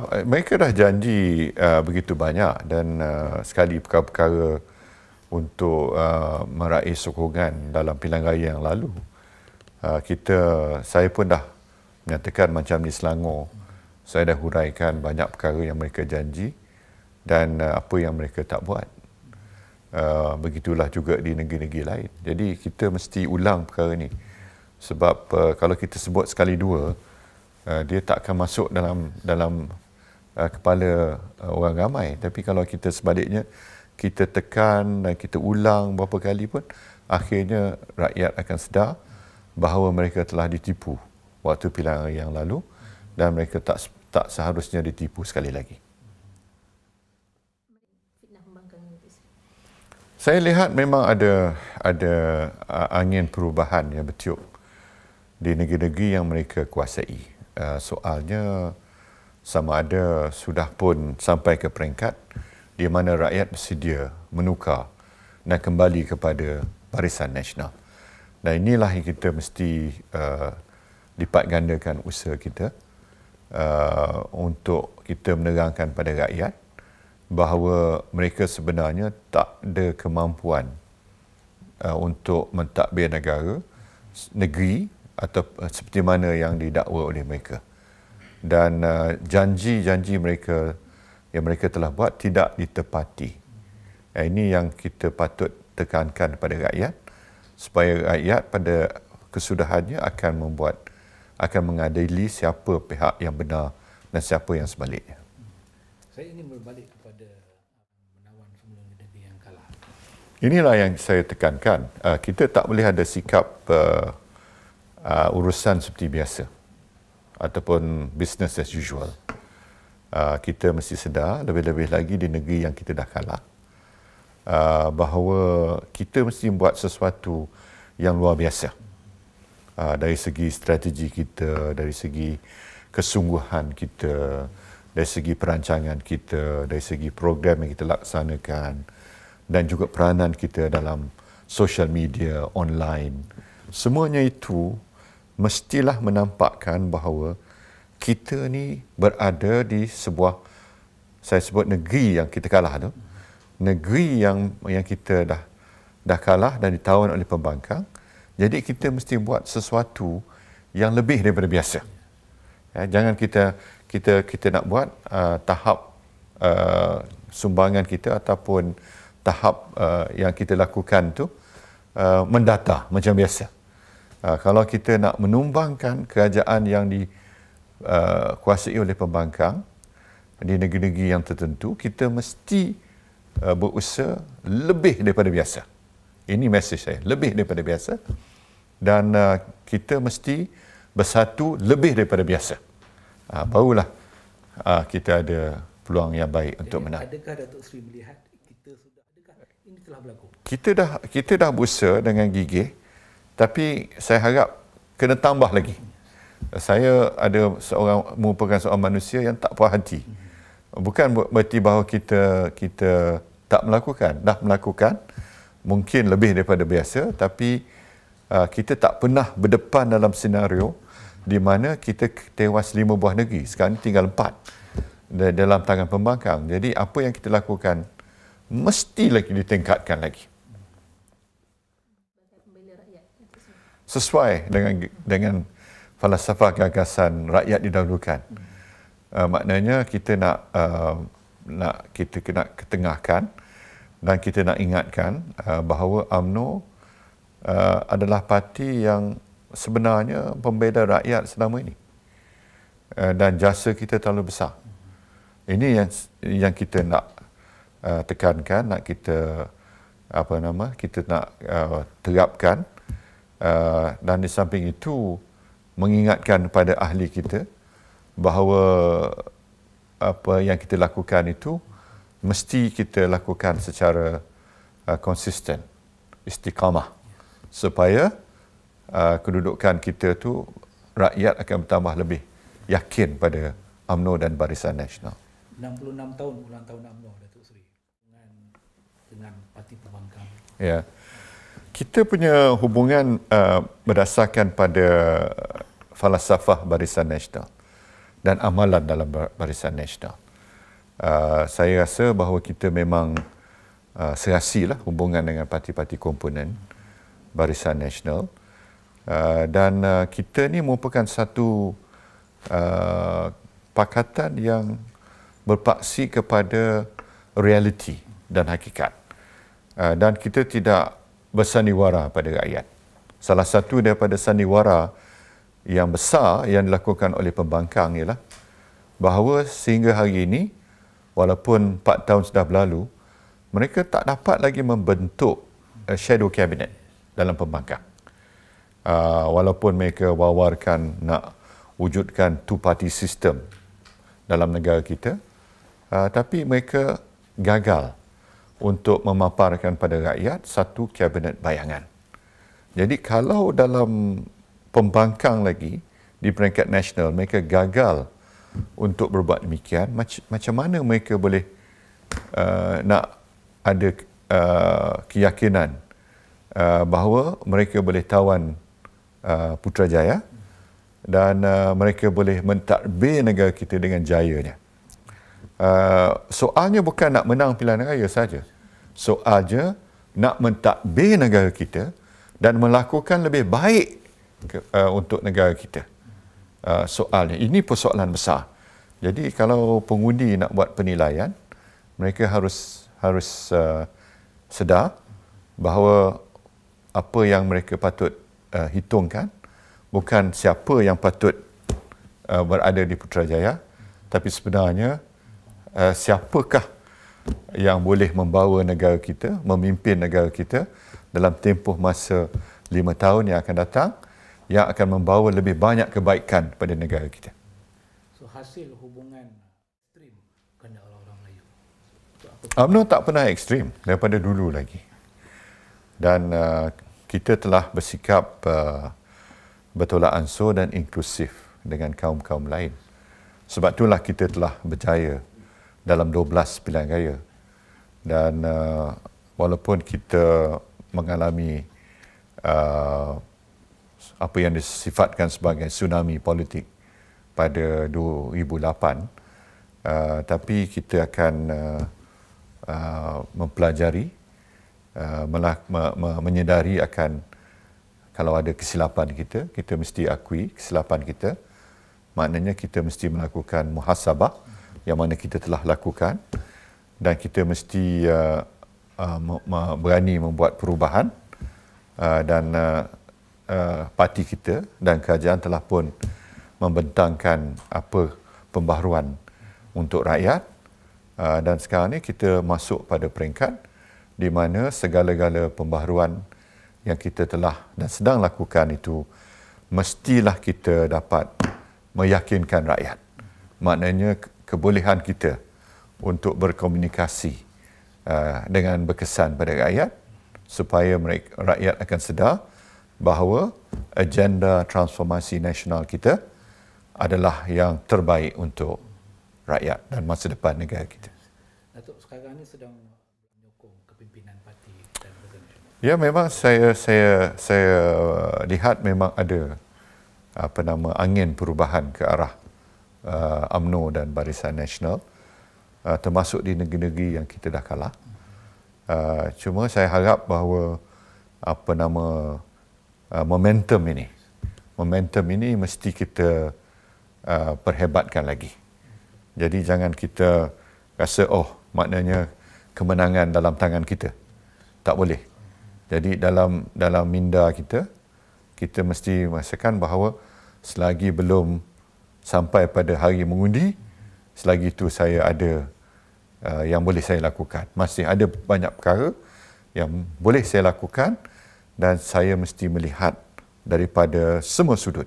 uh, mereka dah janji uh, begitu banyak dan uh, sekali perkara-perkara untuk uh, meraih sokongan dalam pilihan raya yang lalu uh, kita saya pun dah menyatakan macam di Selangor saya dah huraikan banyak perkara yang mereka janji dan uh, apa yang mereka tak buat uh, begitulah juga di negeri-negeri lain jadi kita mesti ulang perkara ini sebab uh, kalau kita sebut sekali dua uh, dia tak akan masuk dalam dalam uh, kepala uh, orang ramai tapi kalau kita sebaliknya kita tekan dan kita ulang berapa kali pun akhirnya rakyat akan sedar bahawa mereka telah ditipu waktu pilihan yang lalu dan mereka tak tak seharusnya ditipu sekali lagi. Saya lihat memang ada ada uh, angin perubahan yang bertiup di negeri-negeri yang mereka kuasai. Uh, soalnya sama ada sudah pun sampai ke peringkat di mana rakyat bersedia menukar dan kembali kepada barisan nasional. Dan inilah yang kita mesti uh, lipat gandakan usaha kita uh, untuk kita menerangkan pada rakyat bahawa mereka sebenarnya tak ada kemampuan uh, untuk mentadbir negara, negeri atau uh, seperti mana yang didakwa oleh mereka dan uh, janji-janji mereka yang mereka telah buat tidak ditepati. Eh, ini yang kita patut tekankan kepada rakyat supaya rakyat pada kesudahannya akan membuat akan mengadili siapa pihak yang benar dan siapa yang sebaliknya. Saya ingin berbalik kepada menawan semula negeri yang kalah. Inilah yang saya tekankan. Uh, kita tak boleh ada sikap uh, uh, urusan seperti biasa ataupun business as usual. Uh, kita mesti sedar lebih-lebih lagi di negeri yang kita dah kalah uh, bahawa kita mesti buat sesuatu yang luar biasa uh, dari segi strategi kita, dari segi kesungguhan kita, dari segi perancangan kita, dari segi program yang kita laksanakan dan juga peranan kita dalam social media, online. Semuanya itu mestilah menampakkan bahawa kita ni berada di sebuah saya sebut negeri yang kita kalah tu. Negeri yang yang kita dah dah kalah dan ditawan oleh pembangkang. Jadi kita mesti buat sesuatu yang lebih daripada biasa. Ya, jangan kita kita kita nak buat uh, tahap uh, sumbangan kita ataupun tahap uh, yang kita lakukan tu uh, mendata macam biasa. Ah, kalau kita nak menumbangkan kerajaan yang dikuasai ah, uh, oleh pembangkang di negeri-negeri yang tertentu, kita mesti uh, berusaha lebih daripada biasa. Ini mesej saya, lebih daripada biasa. Dan uh, kita mesti bersatu lebih daripada biasa. Uh, barulah uh, kita ada peluang yang baik untuk eh, menang. Adakah Datuk Seri melihat kita sudah adakah ini telah berlaku? Kita dah kita dah berusaha dengan gigih tapi saya harap kena tambah lagi. Saya ada seorang merupakan seorang manusia yang tak puas hati. Bukan berarti bahawa kita kita tak melakukan, dah melakukan mungkin lebih daripada biasa tapi uh, kita tak pernah berdepan dalam senario di mana kita tewas lima buah negeri sekarang tinggal empat dalam tangan pembangkang jadi apa yang kita lakukan mesti lagi ditingkatkan lagi sesuai dengan dengan falsafah gagasan rakyat didahulukan. Uh, maknanya kita nak uh, nak kita kena ketengahkan dan kita nak ingatkan uh, bahawa AMNO uh, adalah parti yang sebenarnya pembela rakyat selama ini. Uh, dan jasa kita terlalu besar. Ini yang yang kita nak uh, tekankan, nak kita apa nama, kita nak uh, terapkan Uh, dan di samping itu mengingatkan kepada ahli kita bahawa apa yang kita lakukan itu mesti kita lakukan secara uh, konsisten istiqamah supaya uh, kedudukan kita tu rakyat akan bertambah lebih yakin pada AMNO dan Barisan Nasional 66 tahun ulang tahun AMNO Datuk Seri dengan dengan parti pembangkang ya yeah kita punya hubungan uh, berdasarkan pada falsafah Barisan Nasional dan amalan dalam Barisan Nasional. Uh, saya rasa bahawa kita memang uh, serasi lah hubungan dengan parti-parti komponen Barisan Nasional uh, dan uh, kita ni merupakan satu uh, pakatan yang berpaksi kepada realiti dan hakikat uh, dan kita tidak bersandiwara pada rakyat. Salah satu daripada saniwara yang besar yang dilakukan oleh pembangkang ialah bahawa sehingga hari ini, walaupun 4 tahun sudah berlalu, mereka tak dapat lagi membentuk eh, shadow cabinet dalam pembangkang. Uh, walaupun mereka wawarkan nak wujudkan two-party system dalam negara kita, uh, tapi mereka gagal untuk memaparkan pada rakyat satu kabinet bayangan. Jadi kalau dalam pembangkang lagi di peringkat nasional mereka gagal untuk berbuat demikian, macam mana mereka boleh uh, nak ada uh, keyakinan uh, bahawa mereka boleh tawan uh, Putrajaya dan uh, mereka boleh mentadbir negara kita dengan jayanya. Uh, soalnya bukan nak menang pilihan raya saja soalnya nak mentadbir negara kita dan melakukan lebih baik ke, uh, untuk negara kita. Uh, soalnya ini persoalan besar. Jadi kalau pengundi nak buat penilaian, mereka harus harus uh, sedar bahawa apa yang mereka patut uh, hitungkan bukan siapa yang patut uh, berada di Putrajaya tapi sebenarnya uh, siapakah yang boleh membawa negara kita, memimpin negara kita dalam tempoh masa lima tahun yang akan datang yang akan membawa lebih banyak kebaikan pada negara kita. So hasil hubungan ekstrim kena orang Melayu. So, ah, tak pernah ekstrim daripada dulu lagi. Dan uh, kita telah bersikap uh, bertolak ansur dan inklusif dengan kaum-kaum lain. Sebab itulah kita telah berjaya dalam 12 pilihan raya. Dan uh, walaupun kita mengalami uh, apa yang disifatkan sebagai tsunami politik pada 2008, uh, tapi kita akan uh, uh, mempelajari, uh, melak- me- me- menyedari akan kalau ada kesilapan kita, kita mesti akui kesilapan kita. Maknanya kita mesti melakukan muhasabah. Hmm yang mana kita telah lakukan dan kita mesti uh, uh, berani membuat perubahan uh, dan uh, uh, parti kita dan kerajaan telah pun membentangkan apa pembaharuan untuk rakyat uh, dan sekarang ni kita masuk pada peringkat di mana segala-gala pembaharuan yang kita telah dan sedang lakukan itu mestilah kita dapat meyakinkan rakyat maknanya kebolehan kita untuk berkomunikasi uh, dengan berkesan pada rakyat supaya mereka, rakyat akan sedar bahawa agenda transformasi nasional kita adalah yang terbaik untuk rakyat dan masa depan negara kita. Datuk sekarang ini sedang menyokong kepimpinan parti dan negara. Ya memang saya saya saya lihat memang ada apa nama angin perubahan ke arah uh, UMNO dan Barisan Nasional uh, termasuk di negeri-negeri yang kita dah kalah. Uh, cuma saya harap bahawa apa nama uh, momentum ini momentum ini mesti kita uh, perhebatkan lagi. Jadi jangan kita rasa oh maknanya kemenangan dalam tangan kita. Tak boleh. Jadi dalam dalam minda kita kita mesti merasakan bahawa selagi belum sampai pada hari mengundi selagi itu saya ada uh, yang boleh saya lakukan masih ada banyak perkara yang boleh saya lakukan dan saya mesti melihat daripada semua sudut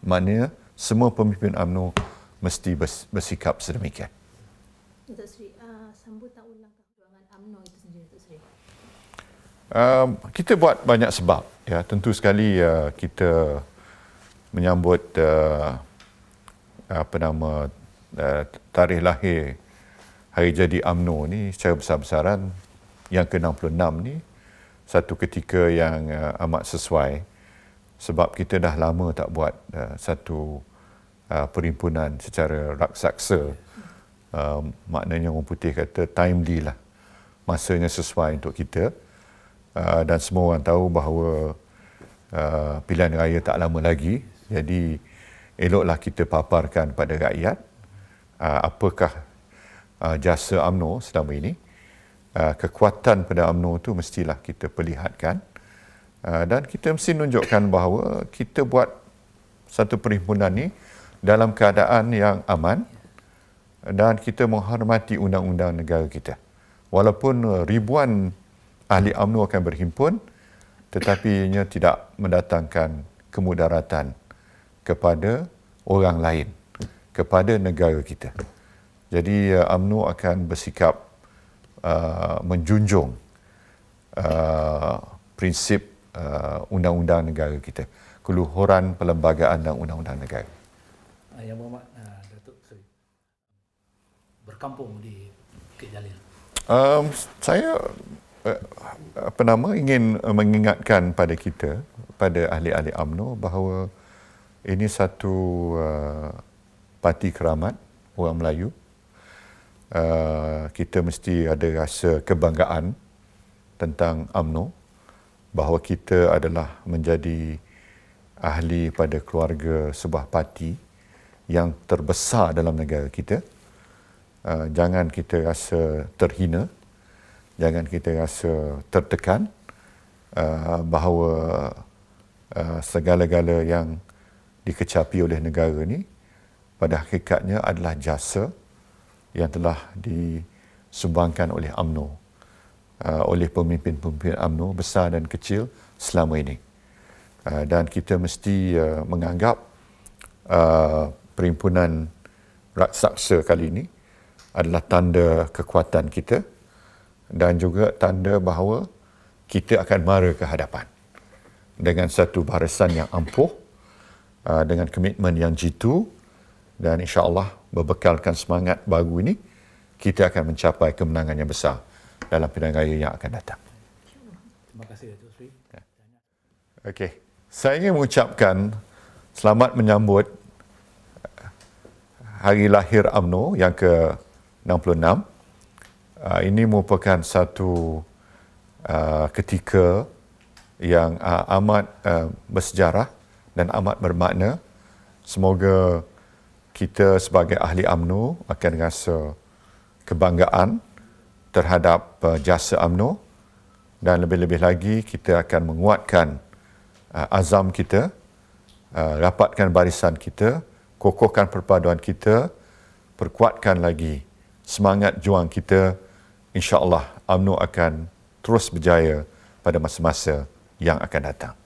maknanya semua pemimpin UMNO mesti bersikap sedemikian Tuan Sri, uh, sambutan ulang perjuangan UMNO itu sendiri Tuan Sri um, kita buat banyak sebab ya tentu sekali uh, kita menyambut uh, apa nama uh, tarikh lahir hari jadi AMNO ni secara besar-besaran yang ke-66 ni satu ketika yang uh, amat sesuai sebab kita dah lama tak buat uh, satu uh, perhimpunan secara raksasa uh, maknanya orang putih kata timely lah masanya sesuai untuk kita uh, dan semua orang tahu bahawa uh, pilihan raya tak lama lagi jadi eloklah kita paparkan pada rakyat uh, apakah uh, jasa UMNO selama ini. Uh, kekuatan pada UMNO itu mestilah kita perlihatkan uh, dan kita mesti tunjukkan bahawa kita buat satu perhimpunan ini dalam keadaan yang aman dan kita menghormati undang-undang negara kita. Walaupun ribuan ahli UMNO akan berhimpun tetapi ianya tidak mendatangkan kemudaratan kepada orang lain kepada negara kita. Jadi uh, UMNO akan bersikap uh, menjunjung uh, prinsip uh, undang-undang negara kita, keluhuran perlembagaan dan undang-undang negara. Ah, Yang berhormat uh, ah, Datuk Seri berkampung di Bukit Jalil. Um, saya uh, apa nama ingin uh, mengingatkan pada kita, pada ahli-ahli UMNO bahawa ini satu uh, parti keramat orang Melayu. Uh, kita mesti ada rasa kebanggaan tentang UMNO bahawa kita adalah menjadi ahli pada keluarga sebuah parti yang terbesar dalam negara kita. Uh, jangan kita rasa terhina, jangan kita rasa tertekan uh, bahawa uh, segala-gala yang dikecapi oleh negara ini pada hakikatnya adalah jasa yang telah disumbangkan oleh AMNO uh, oleh pemimpin-pemimpin AMNO besar dan kecil selama ini. Uh, dan kita mesti uh, menganggap uh, perhimpunan raksasa kali ini adalah tanda kekuatan kita dan juga tanda bahawa kita akan mara ke hadapan dengan satu barisan yang ampuh Uh, dengan komitmen yang jitu dan insyaAllah berbekalkan semangat baru ini, kita akan mencapai kemenangan yang besar dalam pilihan raya yang akan datang. Terima kasih, Dato' Sri. Ya. Okey, saya ingin mengucapkan selamat menyambut uh, hari lahir UMNO yang ke-66. Uh, ini merupakan satu ketika yang amat bersejarah dan amat bermakna. Semoga kita sebagai ahli AMNO akan rasa kebanggaan terhadap uh, jasa AMNO dan lebih-lebih lagi kita akan menguatkan uh, azam kita, uh, rapatkan barisan kita, kokohkan perpaduan kita, perkuatkan lagi semangat juang kita. Insya Allah AMNO akan terus berjaya pada masa-masa yang akan datang.